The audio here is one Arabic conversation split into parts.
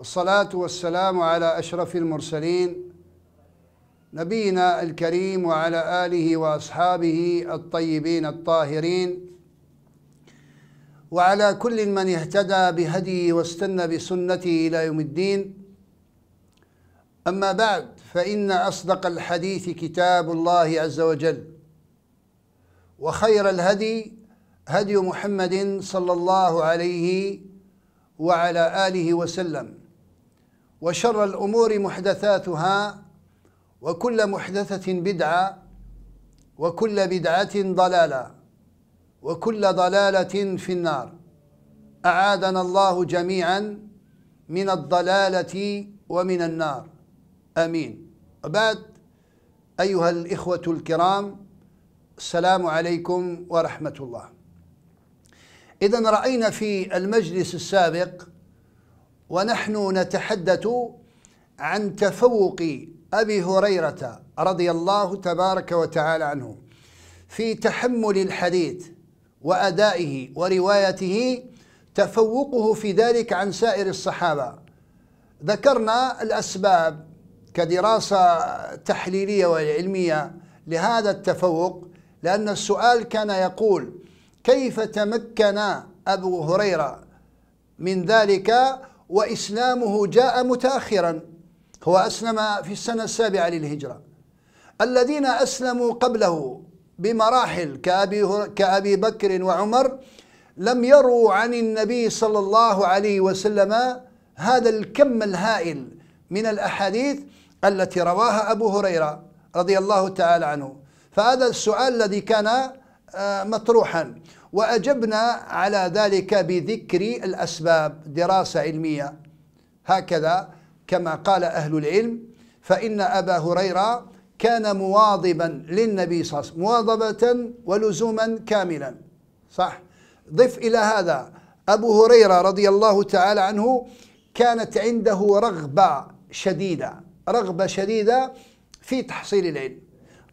والصلاة والسلام على أشرف المرسلين نبينا الكريم وعلى آله وأصحابه الطيبين الطاهرين وعلى كل من اهتدى بهدي واستنى بسنته إلى يوم الدين أما بعد فإن أصدق الحديث كتاب الله عز وجل وخير الهدي هدي محمد صلى الله عليه وعلى آله وسلم وشر الأمور محدثاتها وكل محدثة بدعة وكل بدعة ضلالة وكل ضلالة في النار أعادنا الله جميعا من الضلالة ومن النار آمين وبعد أيها الإخوة الكرام السلام عليكم ورحمة الله إذا رأينا في المجلس السابق ونحن نتحدث عن تفوق أبي هريرة رضي الله تبارك وتعالى عنه في تحمل الحديث وأدائه وروايته تفوقه في ذلك عن سائر الصحابة ذكرنا الأسباب كدراسة تحليلية وعلمية لهذا التفوق لأن السؤال كان يقول كيف تمكن أبو هريرة من ذلك وإسلامه جاء متأخرا هو أسلم في السنة السابعة للهجرة الذين أسلموا قبله بمراحل كأبي, كأبي بكر وعمر لم يروا عن النبي صلى الله عليه وسلم هذا الكم الهائل من الأحاديث التي رواها أبو هريرة رضي الله تعالى عنه فهذا السؤال الذي كان آه، مطروحا وأجبنا على ذلك بذكر الأسباب دراسة علمية هكذا كما قال أهل العلم فإن أبا هريرة كان مواظبا للنبي صلى الله عليه وسلم مواظبة ولزوما كاملا صح ضف إلى هذا أبو هريرة رضي الله تعالى عنه كانت عنده رغبة شديدة رغبة شديدة في تحصيل العلم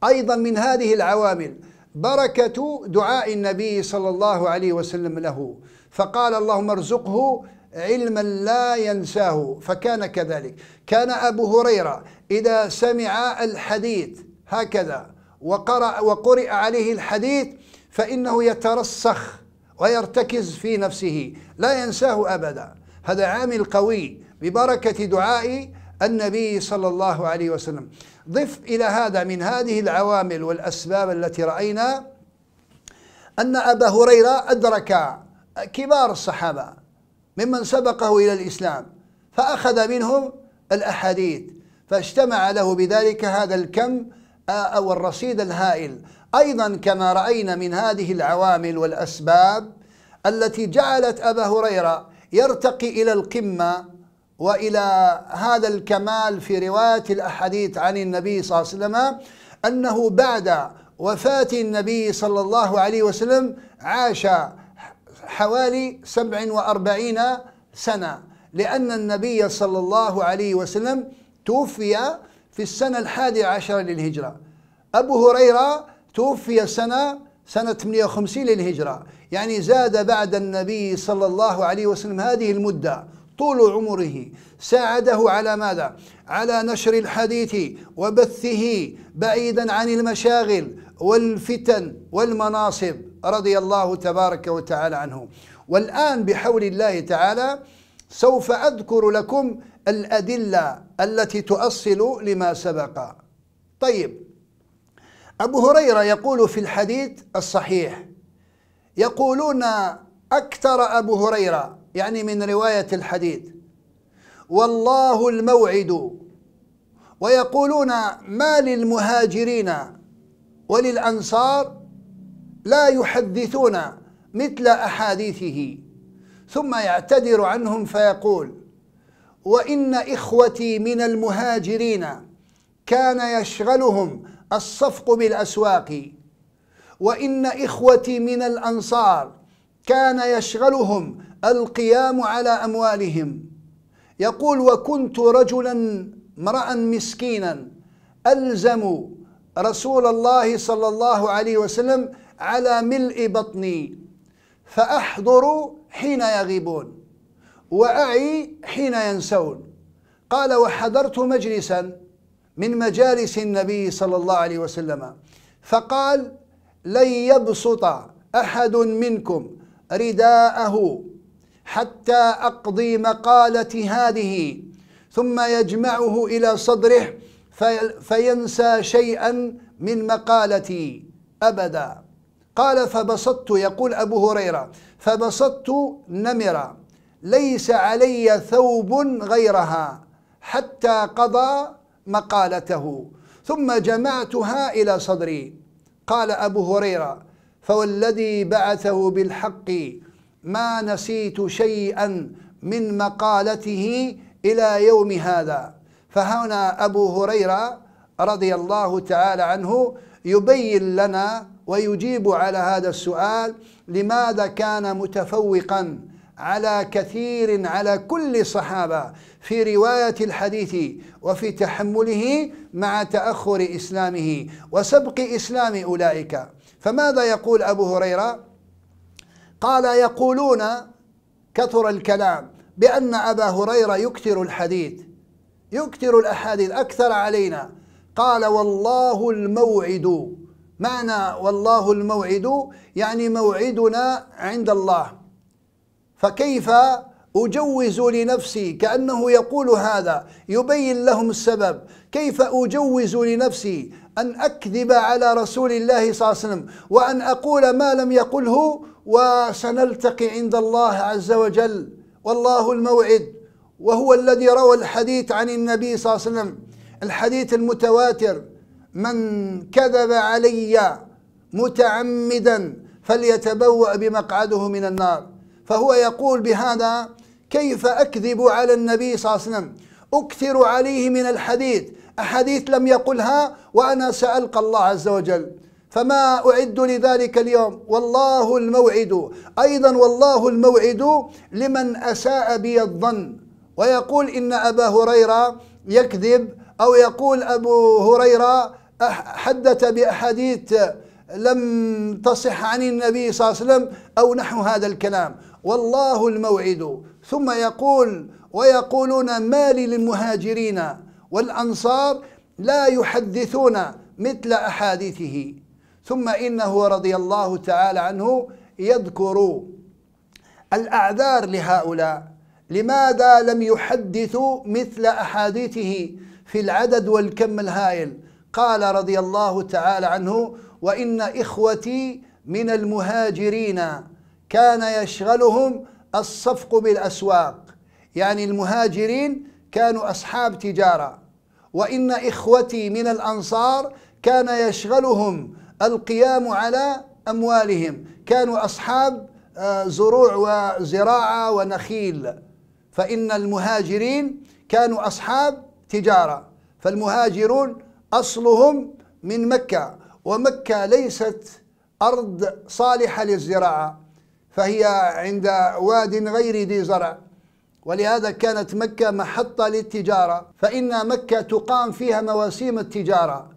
أيضا من هذه العوامل بركة دعاء النبي صلى الله عليه وسلم له فقال اللهم ارزقه علما لا ينساه فكان كذلك كان أبو هريرة إذا سمع الحديث هكذا وقرأ, وقرئ عليه الحديث فإنه يترسخ ويرتكز في نفسه لا ينساه أبدا هذا عامل قوي ببركة دعاء النبي صلى الله عليه وسلم ضف إلى هذا من هذه العوامل والأسباب التي رأينا أن أبا هريرة أدرك كبار الصحابة ممن سبقه إلى الإسلام فأخذ منهم الأحاديث فاجتمع له بذلك هذا الكم أو الرصيد الهائل أيضا كما رأينا من هذه العوامل والأسباب التي جعلت أبا هريرة يرتقي إلى القمة وإلى هذا الكمال في رواية الأحاديث عن النبي صلى الله عليه وسلم أنه بعد وفاة النبي صلى الله عليه وسلم عاش حوالي 47 سنة لأن النبي صلى الله عليه وسلم توفي في السنة الحادية عشر للهجرة أبو هريرة توفي سنة سنة 58 للهجرة يعني زاد بعد النبي صلى الله عليه وسلم هذه المدة طول عمره ساعده على ماذا؟ على نشر الحديث وبثه بعيدا عن المشاغل والفتن والمناصب رضي الله تبارك وتعالى عنه والآن بحول الله تعالى سوف أذكر لكم الأدلة التي تؤصل لما سبق طيب أبو هريرة يقول في الحديث الصحيح يقولون أكثر أبو هريرة يعني من رواية الحديث والله الموعد ويقولون ما للمهاجرين وللأنصار لا يحدثون مثل أحاديثه ثم يعتذر عنهم فيقول وإن إخوتي من المهاجرين كان يشغلهم الصفق بالأسواق وإن إخوتي من الأنصار كان يشغلهم القيام على أموالهم يقول وكنت رجلا امرأ مسكينا ألزم رسول الله صلى الله عليه وسلم على ملء بطني فأحضر حين يغيبون وأعي حين ينسون قال وحضرت مجلسا من مجالس النبي صلى الله عليه وسلم فقال لن يبسط أحد منكم رداءه حتى أقضي مقالتي هذه ثم يجمعه إلى صدره فينسى شيئا من مقالتي أبدا قال فبسطت يقول أبو هريرة فبسطت نمرة ليس علي ثوب غيرها حتى قضى مقالته ثم جمعتها إلى صدري قال أبو هريرة فوالذي بعثه بالحق ما نسيت شيئا من مقالته إلى يوم هذا فهنا أبو هريرة رضي الله تعالى عنه يبين لنا ويجيب على هذا السؤال لماذا كان متفوقا على كثير على كل صحابة في رواية الحديث وفي تحمله مع تأخر إسلامه وسبق إسلام أولئك فماذا يقول أبو هريرة قال يقولون كثر الكلام بأن أبا هريرة يكثر الحديث يكثر الأحاديث أكثر علينا قال والله الموعد معنى والله الموعد يعني موعدنا عند الله فكيف أجوز لنفسي كأنه يقول هذا يبين لهم السبب كيف أجوز لنفسي أن أكذب على رسول الله صلى الله عليه وسلم وأن أقول ما لم يقله وسنلتقي عند الله عز وجل والله الموعد وهو الذي روى الحديث عن النبي صلى الله عليه وسلم الحديث المتواتر من كذب علي متعمدا فليتبوأ بمقعده من النار فهو يقول بهذا كيف أكذب على النبي صلى الله عليه وسلم أكثر عليه من الحديث أحاديث لم يقلها وأنا سألقى الله عز وجل فما أعد لذلك اليوم والله الموعد أيضا والله الموعد لمن أساء بي الظن ويقول إن أبا هريرة يكذب أو يقول أبو هريرة حدث بأحاديث لم تصح عن النبي صلى الله عليه وسلم أو نحو هذا الكلام والله الموعد ثم يقول ويقولون ما لي للمهاجرين والأنصار لا يحدثون مثل أحاديثه ثم إنه رضي الله تعالى عنه يذكر الأعذار لهؤلاء لماذا لم يحدثوا مثل أحاديثه في العدد والكم الهائل قال رضي الله تعالى عنه وإن إخوتي من المهاجرين كان يشغلهم الصفق بالأسواق يعني المهاجرين كانوا أصحاب تجارة وإن إخوتي من الأنصار كان يشغلهم القيام على أموالهم كانوا أصحاب آه، زروع وزراعة ونخيل فإن المهاجرين كانوا أصحاب تجارة فالمهاجرون أصلهم من مكة ومكة ليست أرض صالحة للزراعة فهي عند واد غير ذي زرع ولهذا كانت مكة محطة للتجارة فإن مكة تقام فيها مواسيم التجارة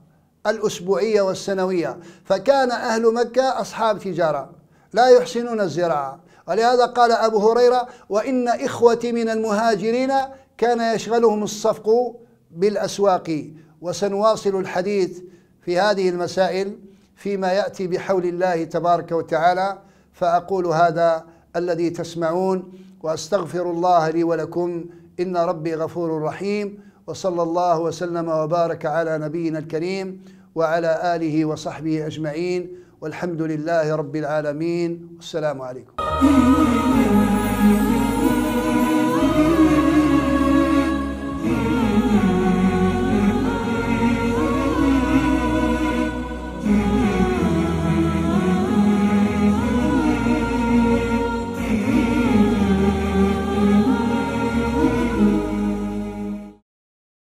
الأسبوعية والسنوية فكان أهل مكة أصحاب تجارة لا يحسنون الزراعة ولهذا قال أبو هريرة وإن إخوتي من المهاجرين كان يشغلهم الصفق بالأسواق وسنواصل الحديث في هذه المسائل فيما يأتي بحول الله تبارك وتعالى فأقول هذا الذي تسمعون واستغفر الله لي ولكم ان ربي غفور رحيم وصلى الله وسلم وبارك على نبينا الكريم وعلى اله وصحبه اجمعين والحمد لله رب العالمين والسلام عليكم